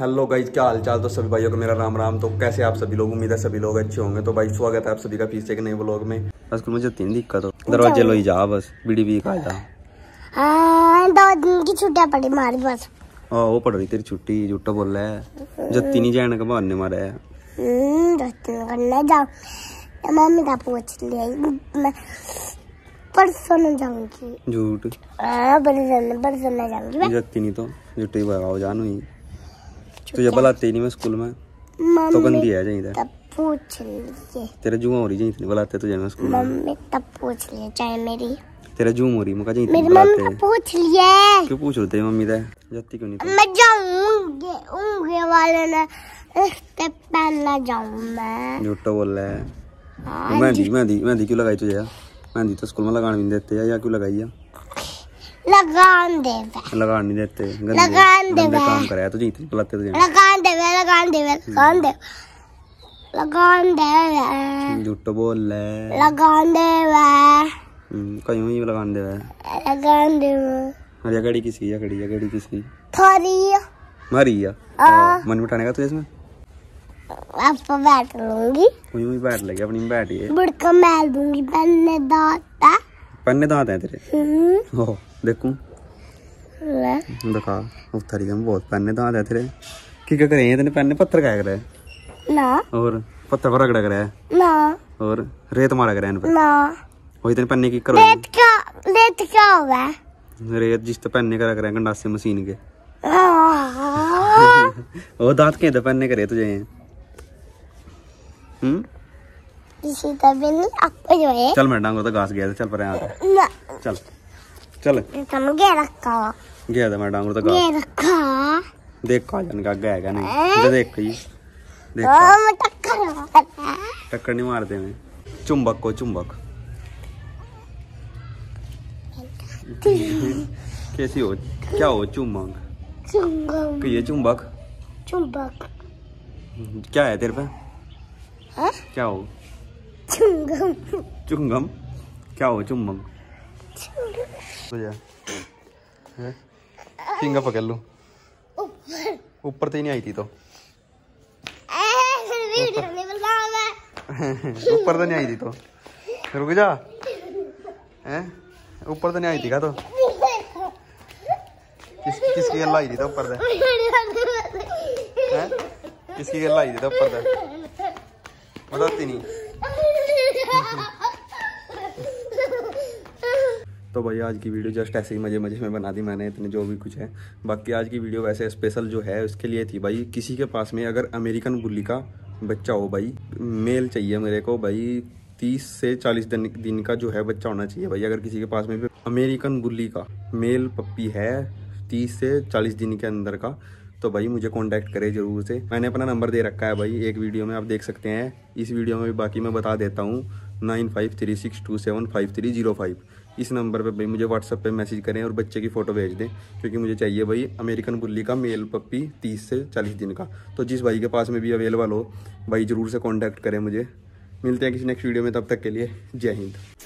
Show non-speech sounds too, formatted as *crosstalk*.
Hello guys क्या हाल चाल तो सभी भाइयों का मेरा राम राम तो कैसे आप सभी लोग उम्मीद है सभी लोग अच्छे होंगे तो भाई स्वागत है आप सभी का फिर से एक नए ब्लॉग में बस मुझे तीन दिक्कत हो दरवाजे लो ही जा बस बीड़ी भी खा जा दो दिन की छुट्टियां पड़ी मारी बस हाँ वो पड़ रही तेरी छुट्टी झूठा बोल रहा है जत्ती नहीं जाने का बहाने मारा है हम्म जत्ती जाओ मम्मी का पूछ लिया परसों ना जाऊंगी झूठ हां परसों ना जाऊंगी जत्ती नहीं तो झूठी भगाओ जानू ही तो जब बलाते नहीं मैं स्कूल में तो गंदी है जाए पूछ लिए तेरा जूम हो रही जाए बलाते तो जाए स्कूल मम्मी तब पूछ लिए चाहे मेरी तेरा जूम हो रही मुका जाए इतनी बलाते पूछ लिए क्यों पूछ रहे मम्मी दा जाती क्यों नहीं मैं जाऊंगी उंगे वाले ने तब पहला जाऊं मैं झूठा बोल रहा है हाँ मेहंदी मेहंदी मेहंदी क्यों लगाई तुझे मेहंदी तो स्कूल में लगाने भी देते हैं क्यों लगाई है लगान देवे लगान नहीं देते लगान देवे काम कराया तुझे तो इतने बुलाते तुझे लगान देवे लगान देवे लगान देवे लगान देवे झूठ बोल ले लगान देवे हम्म, कहीं हुई लगान देवे लगान देवे अरे गड़ी किसकी है गड़ी किसकी थोड़ी मारी है तो मन मिटाने का तुझे इसमें आप बैठ लूंगी कोई भी बैठ लगे अपनी बैठिए बुड़का मैं दूंगी बनने दाता पन्ने दांत हैं तेरे हम्म। ओ देखूं दिखा उतर हम बहुत पन्ने दांत हैं तेरे की क्या करे इतने पन्ने पत्थर क्या करें ना और पत्थर पर रगड़ा करें ना और रेत मारा करें इन पर ना वही इतने पन्ने की करो रेत क्या रेत क्या होगा रेत जिस तो पन्ने करा करें कंडासे मशीन के *laughs* ओ दांत के पन्ने तो जाएं हम्म चल मैं डांगो तो घास गया चल पर चल चल गया था मैं डांगो तो देखो रखा देख जन का गया का नहीं तो देख कही देख मैं टक्कर टक्कर नहीं मारते मैं चुंबक को चुंबक कैसी हो क्या हो चुंबक चुंबक ये चुंबक चुंबक क्या है तेरे पे क्या हो चुंगम चुंगम क्या हो चुंगम चुंगम तो चुम्बम फिंगा पकड़ लू ऊपर *laughs* ऊपर तो नहीं आई थी तो ऊपर तो नहीं आई थी तो रुक जा ऊपर तो नहीं आई थी का तो किस किसकी गल आई थी तो ऊपर से किसकी गल आई थी तो ऊपर से बताती नहीं तो भैया आज की वीडियो जस्ट ऐसे ही मज़े मज़े में बना दी मैंने इतने जो भी कुछ है बाकी आज की वीडियो वैसे स्पेशल जो है उसके लिए थी भाई किसी के पास में अगर अमेरिकन बुल्ली का बच्चा हो भाई मेल चाहिए मेरे को भाई तीस से चालीस दिन दिन का जो है बच्चा होना चाहिए भाई अगर किसी के पास में भी अमेरिकन बुल्ली का मेल पप्पी है तीस से चालीस दिन के अंदर का तो भाई मुझे कांटेक्ट करे ज़रूर से मैंने अपना नंबर दे रखा है भाई एक वीडियो में आप देख सकते हैं इस वीडियो में भी बाकी मैं बता देता हूँ nine five three six two seven five three zero five इस नंबर पर भाई मुझे व्हाट्सअप पे मैसेज करें और बच्चे की फ़ोटो भेज दें क्योंकि मुझे चाहिए भाई अमेरिकन बुल्ली का मेल पप्पी तीस से चालीस दिन का तो जिस भाई के पास में भी अवेलेबल हो भाई ज़रूर से कॉन्टैक्ट करें मुझे मिलते हैं किसी नेक्स्ट वीडियो में तब तक के लिए जय हिंद